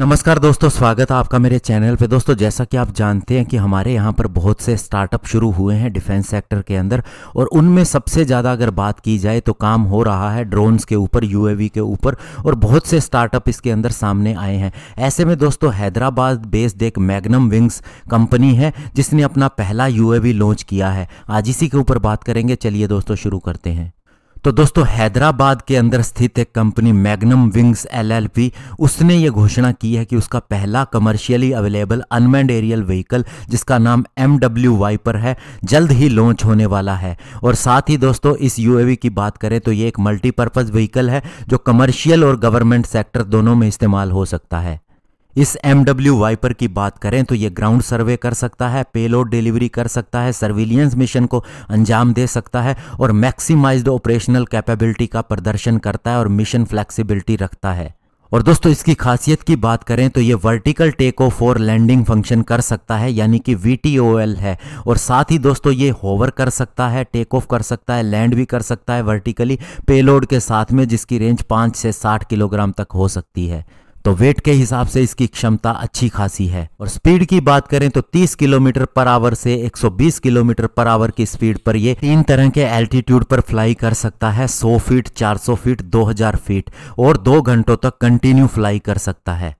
नमस्कार दोस्तों स्वागत है आपका मेरे चैनल पे दोस्तों जैसा कि आप जानते हैं कि हमारे यहाँ पर बहुत से स्टार्टअप शुरू हुए हैं डिफेंस सेक्टर के अंदर और उनमें सबसे ज़्यादा अगर बात की जाए तो काम हो रहा है ड्रोन्स के ऊपर यूएवी के ऊपर और बहुत से स्टार्टअप इसके अंदर सामने आए हैं ऐसे में दोस्तों हैदराबाद बेस्ड एक मैगनम विंग्स कंपनी है जिसने अपना पहला यू लॉन्च किया है आज इसी के ऊपर बात करेंगे चलिए दोस्तों शुरू करते हैं तो दोस्तों हैदराबाद के अंदर स्थित एक कंपनी मैग्नम विंग्स एलएलपी उसने ये घोषणा की है कि उसका पहला commercially available unmanned aerial vehicle जिसका नाम एम डब्ल्यू वाइपर है जल्द ही लॉन्च होने वाला है और साथ ही दोस्तों इस यूएवी की बात करें तो ये एक मल्टीपर्पज़ व्हीकल है जो कमर्शियल और गवर्नमेंट सेक्टर दोनों में इस्तेमाल हो सकता है इस एम डब्ल्यू वाइपर की बात करें तो ये ग्राउंड सर्वे कर सकता है पेलोड डिलीवरी कर सकता है सर्विलियंस मिशन को अंजाम दे सकता है और मैक्सिमाइज्ड ऑपरेशनल कैपेबिलिटी का प्रदर्शन करता है और मिशन फ्लेक्सिबिलिटी रखता है और दोस्तों इसकी खासियत की बात करें तो ये वर्टिकल टेक ऑफ और लैंडिंग फंक्शन कर सकता है यानी कि वी है और साथ ही दोस्तों ये होवर कर सकता है टेक ऑफ कर सकता है लैंड भी कर सकता है वर्टिकली पेलोड के साथ में जिसकी रेंज 5 से 60 किलोग्राम तक हो सकती है तो वेट के हिसाब से इसकी क्षमता अच्छी खासी है और स्पीड की बात करें तो 30 किलोमीटर पर आवर से 120 किलोमीटर पर आवर की स्पीड पर ये तीन तरह के एल्टीट्यूड पर फ्लाई कर सकता है 100 फीट 400 फीट 2000 फीट और दो घंटों तक कंटिन्यू फ्लाई कर सकता है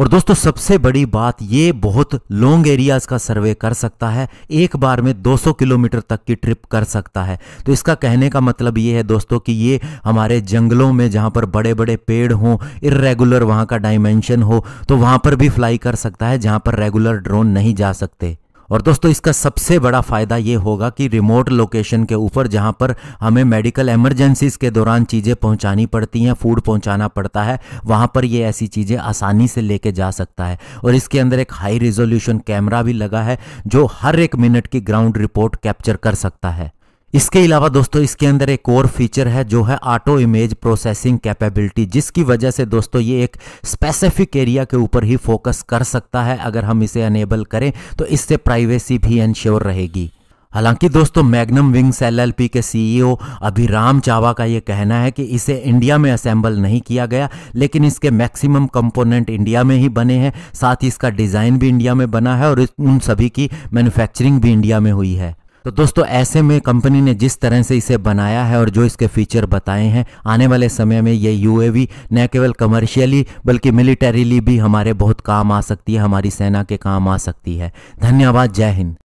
और दोस्तों सबसे बड़ी बात ये बहुत लॉन्ग एरियाज का सर्वे कर सकता है एक बार में 200 किलोमीटर तक की ट्रिप कर सकता है तो इसका कहने का मतलब ये है दोस्तों कि ये हमारे जंगलों में जहाँ पर बड़े बड़े पेड़ हों इरेगुलर वहाँ का डायमेंशन हो तो वहाँ पर भी फ्लाई कर सकता है जहाँ पर रेगुलर ड्रोन नहीं जा सकते और दोस्तों इसका सबसे बड़ा फ़ायदा ये होगा कि रिमोट लोकेशन के ऊपर जहाँ पर हमें मेडिकल एमरजेंसीज के दौरान चीज़ें पहुँचानी पड़ती हैं फूड पहुँचाना पड़ता है वहाँ पर ये ऐसी चीज़ें आसानी से लेके जा सकता है और इसके अंदर एक हाई रिजोल्यूशन कैमरा भी लगा है जो हर एक मिनट की ग्राउंड रिपोर्ट कैप्चर कर सकता है इसके अलावा दोस्तों इसके अंदर एक और फीचर है जो है ऑटो इमेज प्रोसेसिंग कैपेबिलिटी जिसकी वजह से दोस्तों ये एक स्पेसिफिक एरिया के ऊपर ही फोकस कर सकता है अगर हम इसे अनेबल करें तो इससे प्राइवेसी भी इंश्योर रहेगी हालांकि दोस्तों मैग्नम विंग्स एलएलपी के सीईओ e अभिराम चावा का ये कहना है कि इसे इंडिया में असेंबल नहीं किया गया लेकिन इसके मैक्सिमम कंपोनेंट इंडिया में ही बने हैं साथ ही इसका डिज़ाइन भी इंडिया में बना है और उन सभी की मैन्युफैक्चरिंग भी इंडिया में हुई है तो दोस्तों ऐसे में कंपनी ने जिस तरह से इसे बनाया है और जो इसके फीचर बताए हैं आने वाले समय में ये यूएवी न केवल कमर्शियली बल्कि मिलिटरीली भी हमारे बहुत काम आ सकती है हमारी सेना के काम आ सकती है धन्यवाद जय हिंद